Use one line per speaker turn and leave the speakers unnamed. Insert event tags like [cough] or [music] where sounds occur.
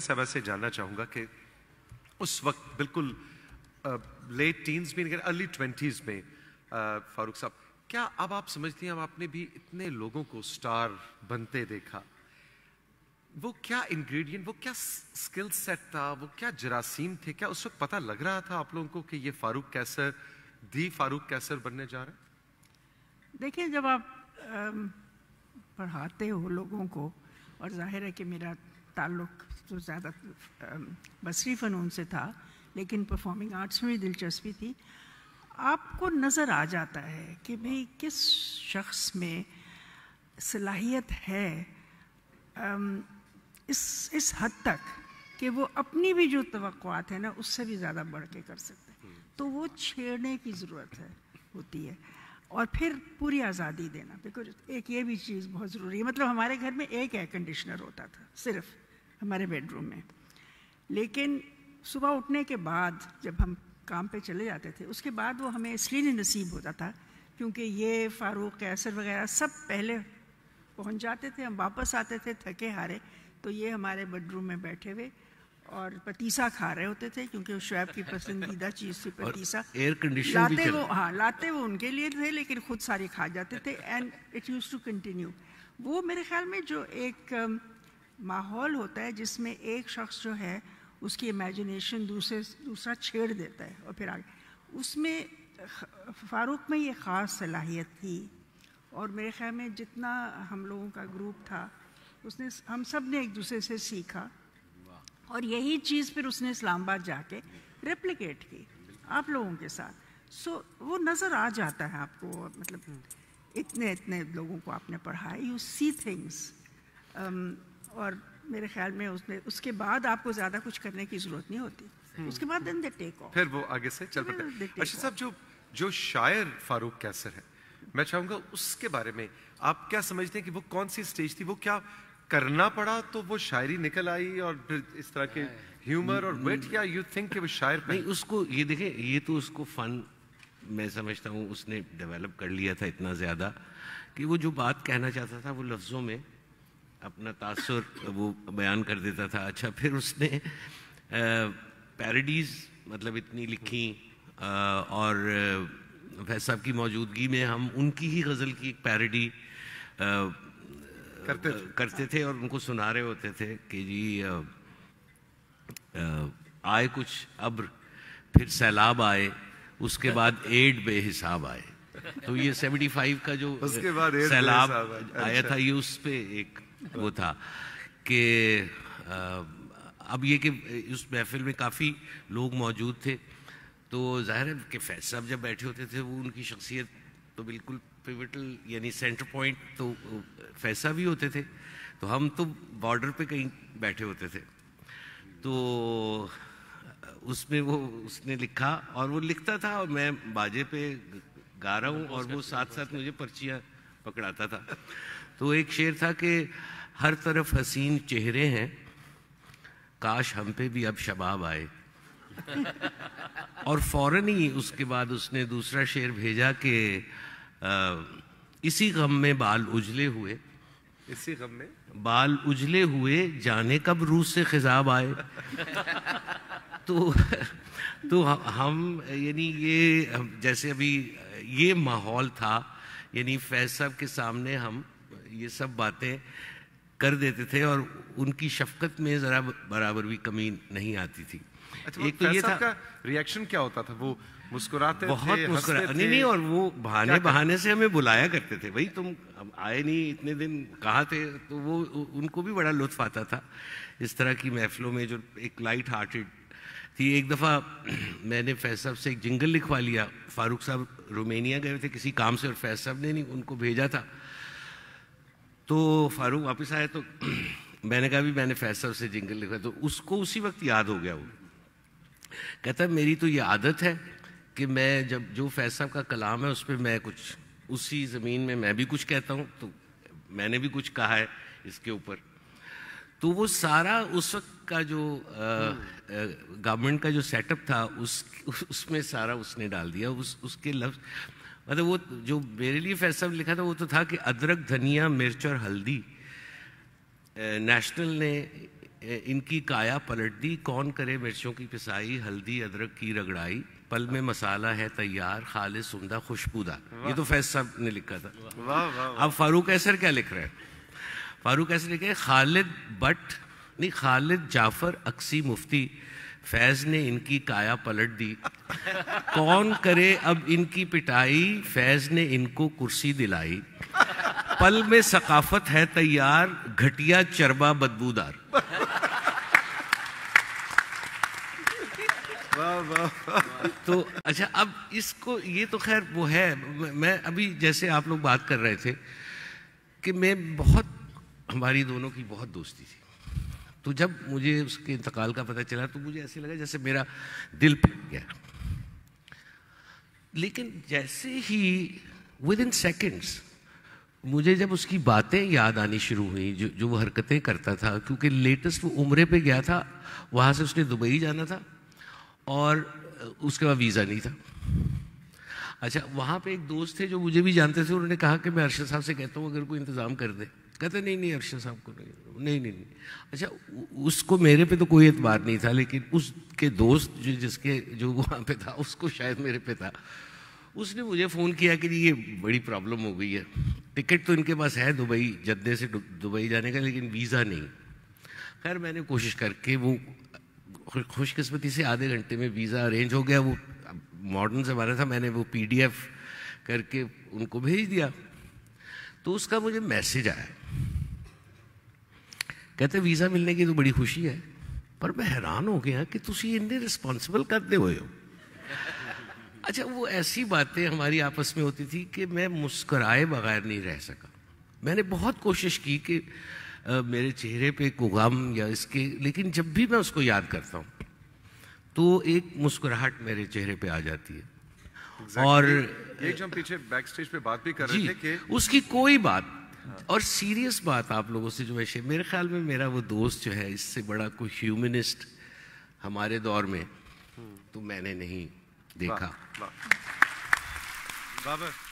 साहबा से जानना चाहूँगा कि उस वक्त बिल्कुल लेट टीन्स में अर्ली ट्वेंटीज़ में फारूक साहब क्या अब आप समझती हैं अब आपने भी इतने लोगों को स्टार बनते देखा वो क्या इंग्रेडिएंट वो क्या स्किल सेट था वो क्या जरासीम थे क्या उस वक्त पता लग रहा था आप लोगों को कि ये फारूक कैसर दी फारूक कैसर बनने जा रहे
देखिए जब आप पढ़ाते हो लोगों को और जाहिर है कि मेरा ताल्लुक तो ज़्यादा बसरी फ़नून से था लेकिन परफॉर्मिंग आर्ट्स में भी दिलचस्पी थी आपको नज़र आ जाता है कि भाई किस शख्स में सलाहियत है इस इस हद तक कि वो अपनी भी जो तवक़ात है ना उससे भी ज़्यादा बढ़ के कर सकते हैं तो वो छेड़ने की ज़रूरत है होती है और फिर पूरी आज़ादी देना बिकॉज एक ये भी चीज़ बहुत ज़रूरी है मतलब हमारे घर में एक एयर कंडीशनर होता था सिर्फ हमारे बेडरूम में लेकिन सुबह उठने के बाद जब हम काम पे चले जाते थे उसके बाद वो हमें इसलिए नहीं नसीब होता था क्योंकि ये फारूक कैसर वगैरह सब पहले पहुंच जाते थे हम वापस आते थे थके हारे तो ये हमारे बेडरूम में बैठे हुए और पतीसा खा रहे होते थे क्योंकि शुएब की पसंदीदा चीज़ थी पतीसा
एयर कंडीशन लाते वो हाँ
लाते वो उनके लिए थे लेकिन खुद सारे खा जाते थे and it use to continue वो मेरे ख्याल में जो एक um, माहौल होता है जिसमें एक शख्स जो है उसकी इमेजिनेशन दूसरे दूसरा छेड़ देता है और फिर आगे उसमें फारूक में ये ख़ास सलाहियत थी और मेरे ख्याल में जितना हम लोगों का ग्रुप था उसने हम सब ने एक दूसरे से सीखा और यही चीज़ फिर उसने इस्लामाबाद जाके रेप्लिकेट की आप लोगों के साथ सो so, वो नज़र आ जाता है आपको मतलब इतने इतने लोगों को आपने पढ़ा यू सी थिंग्स और मेरे ख्याल में उसने उसके बाद आपको ज़्यादा कुछ करने की ज़रूरत नहीं होती हम्म। उसके बाद देन दे टेक ऑफ
फिर वो आगे से चल पड़ता है अच्छा साहब जो जो शायर फारूक कैसर है मैं चाहूंगा उसके बारे में आप क्या समझते हैं कि वो कौन सी स्टेज थी वो क्या करना पड़ा तो वो शायरी निकल आई और फिर इस तरह के हाँ। ह्यूमर और वेट हम्म। या यू थिंक कि वो शायर नहीं उसको ये देखे ये तो उसको फन मैं समझता हूँ उसने डेवलप कर लिया था इतना ज़्यादा कि वो जो बात कहना चाहता था वो लफ्ज़ों में अपना तासर वो बयान कर देता था अच्छा फिर उसने पैरडीज़ मतलब इतनी लिखी आ, और फैज साहब की मौजूदगी में हम उनकी ही गज़ल की एक पैरडी करते थे करते थे और उनको सुना रहे होते थे कि जी आ, आ, आए कुछ अब फिर सैलाब आए उसके बाद एड बेहिसाब आए तो ये सेवेंटी फाइव का जो उसके बाद सैलाब अच्छा। आया था ये उस पर एक वो था कि अब ये कि उस महफिल में काफ़ी लोग मौजूद थे तो जाहिर है कि फैज साहब जब बैठे होते थे वो उनकी शख्सियत तो बिल्कुल पिविटल यानी सेंटर पॉइंट तो फैसा भी होते थे तो हम तो बॉर्डर पे कहीं बैठे होते थे तो उसमें वो उसने लिखा और वो लिखता था और मैं बाजे पे गा रहा हूँ और वो साथ साथ मुझे पर्चियाँ पकड़ाता था तो एक शेर था कि हर तरफ हसीन चेहरे हैं काश हम पे भी अब शबाब आए [laughs] और फौरन ही उसके बाद उसने दूसरा शेर भेजा कि इसी गम में बाल उजले हुए इसी गम में बाल उजले हुए जाने कब रूस से खिजाब आए [laughs] तो तो हम यानी ये जैसे अभी ये माहौल था यानी फैज साहब के सामने हम ये सब बातें कर देते थे और उनकी शफकत में ज़रा बराबर भी कमी नहीं आती थी अच्छा, एक तो ये था रिएक्शन क्या होता था वो मुस्कुराते बहुत मुस्कुरा नहीं नहीं और वो बहाने बहाने से हमें बुलाया करते थे भाई तुम आए नहीं इतने दिन कहा थे तो वो उनको भी बड़ा लुत्फ आता था इस तरह की महफिलों में जो एक लाइट हार्टेड थी एक दफ़ा [clears throat] मैंने फैज साहब से एक जिंगल लिखवा लिया फारूक साहब रोमेनिया गए थे किसी काम से और फैज साहब ने नहीं उनको भेजा था तो फारूक वापस आया तो [clears throat] मैंने कहा भी मैंने फैज साहब से जिंगल लिखा तो उसको उसी वक्त याद हो गया वो कहता मेरी तो ये आदत है कि मैं जब जो फैज साहब का कलाम है उस पर मैं कुछ उसी ज़मीन में मैं भी कुछ कहता हूँ तो मैंने भी कुछ कहा है इसके ऊपर तो वो सारा उस वक्त का जो गवर्नमेंट का जो सेटअप था उस उसमें सारा उसने डाल दिया उस उसके लफ्ज़ मतलब वो जो मेरे लिए फैसला लिखा था वो तो था कि अदरक धनिया मिर्च और हल्दी नेशनल ने इनकी काया पलट दी कौन करे मिर्चों की पिसाई हल्दी अदरक की रगड़ाई पल में मसाला है तैयार खालिश उमदा खुशबूदा ये तो फैज साहब ने लिखा था वाह वाह अब फारूक ऐसर क्या लिख रहे हैं फारूक ऐसर लिखे खालिद बट नहीं खालिद जाफर अक्सी मुफ्ती फैज ने इनकी काया पलट दी कौन करे अब इनकी पिटाई फैज ने इनको कुर्सी दिलाई पल में सकाफत है तैयार घटिया चरबा बदबूदार तो अच्छा अब इसको ये तो खैर वो है मैं अभी जैसे आप लोग बात कर रहे थे कि मैं बहुत हमारी दोनों की बहुत दोस्ती थी तो जब मुझे उसके इंतकाल का पता चला तो मुझे ऐसे लगा जैसे मेरा दिल फट गया लेकिन जैसे ही विद इन सेकेंड्स मुझे जब उसकी बातें याद आनी शुरू हुई जो जो वो हरकतें करता था क्योंकि लेटेस्ट वो उम्र पे गया था वहाँ से उसने दुबई जाना था और उसके बाद वीज़ा नहीं था अच्छा वहाँ पे एक दोस्त थे जो मुझे भी जानते थे उन्होंने कहा कि मैं अरशद साहब से कहता हूँ अगर कोई इंतज़ाम कर दे कहते नहीं नहीं अक्षर साहब को नहीं नहीं नहीं, नहीं। अच्छा उसको मेरे पे तो कोई एतबार नहीं था लेकिन उसके दोस्त जो जिसके जो वहाँ पे था उसको शायद मेरे पे था उसने मुझे फ़ोन किया कि ये बड़ी प्रॉब्लम हो गई है टिकट तो इनके पास है दुबई जद्दे से दुबई जाने का लेकिन वीज़ा नहीं खैर मैंने कोशिश करके वो खुशकस्मती से आधे घंटे में वीज़ा अरेंज हो गया वो मॉडर्न ज़माना था मैंने वो पीडीएफ करके उनको भेज दिया तो उसका मुझे मैसेज आया कहते वीज़ा मिलने की तो बड़ी खुशी है पर मैं हैरान हो गया कि तुम इन रिस्पॉन्सिबल करते हुए हो अच्छा वो ऐसी बातें हमारी आपस में होती थी कि मैं मुस्कराए बगैर नहीं रह सका मैंने बहुत कोशिश की कि आ, मेरे चेहरे पे को गम या इसके लेकिन जब भी मैं उसको याद करता हूँ तो एक मुस्कुराहट मेरे चेहरे पे आ जाती है और एक जो पीछे बैक स्टेज पे बात भी कर रहे थे कि उसकी कोई बात और सीरियस बात आप लोगों से जो है मेरे ख्याल में मेरा वो दोस्त जो है इससे बड़ा कोई ह्यूमनिस्ट हमारे दौर में हम्म। तो मैंने नहीं देखा बाबर